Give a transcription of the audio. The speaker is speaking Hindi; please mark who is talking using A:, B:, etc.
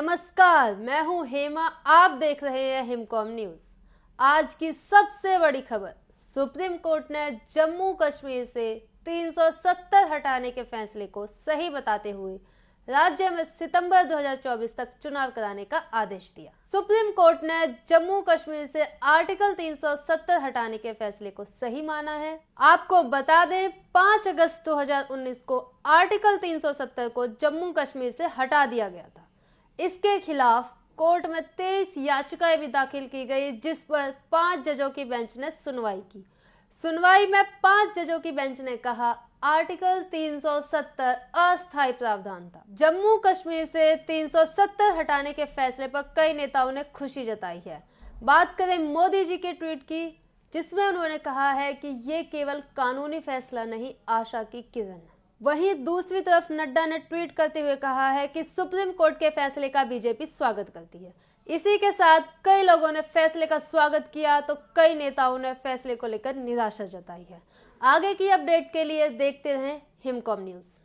A: नमस्कार मैं हूं हेमा आप देख रहे हैं हिमकॉम न्यूज आज की सबसे बड़ी खबर सुप्रीम कोर्ट ने जम्मू कश्मीर से 370 हटाने के फैसले को सही बताते हुए राज्य में सितंबर 2024 तक चुनाव कराने का आदेश दिया सुप्रीम कोर्ट ने जम्मू कश्मीर से आर्टिकल 370 हटाने के फैसले को सही माना है आपको बता दें 5 अगस्त 2019 को आर्टिकल 370 को जम्मू कश्मीर से हटा दिया गया था इसके खिलाफ कोर्ट में तेईस याचिकाएं भी दाखिल की गई जिस पर पांच जजों की बेंच ने सुनवाई की सुनवाई में पांच जजों की बेंच ने कहा आर्टिकल 370 अस्थायी प्रावधान था जम्मू कश्मीर से 370 हटाने के फैसले पर कई नेताओं ने खुशी जताई है बात करें मोदी जी के ट्वीट की जिसमें उन्होंने कहा है कि ये केवल कानूनी फैसला नहीं आशा की किरण है वहीं दूसरी तरफ नड्डा ने ट्वीट करते हुए कहा है कि सुप्रीम कोर्ट के फैसले का बीजेपी स्वागत करती है इसी के साथ कई लोगों ने फैसले का स्वागत किया तो कई नेताओं ने फैसले को लेकर निराशा जताई है आगे की अपडेट के लिए देखते रहें हिमकॉम न्यूज़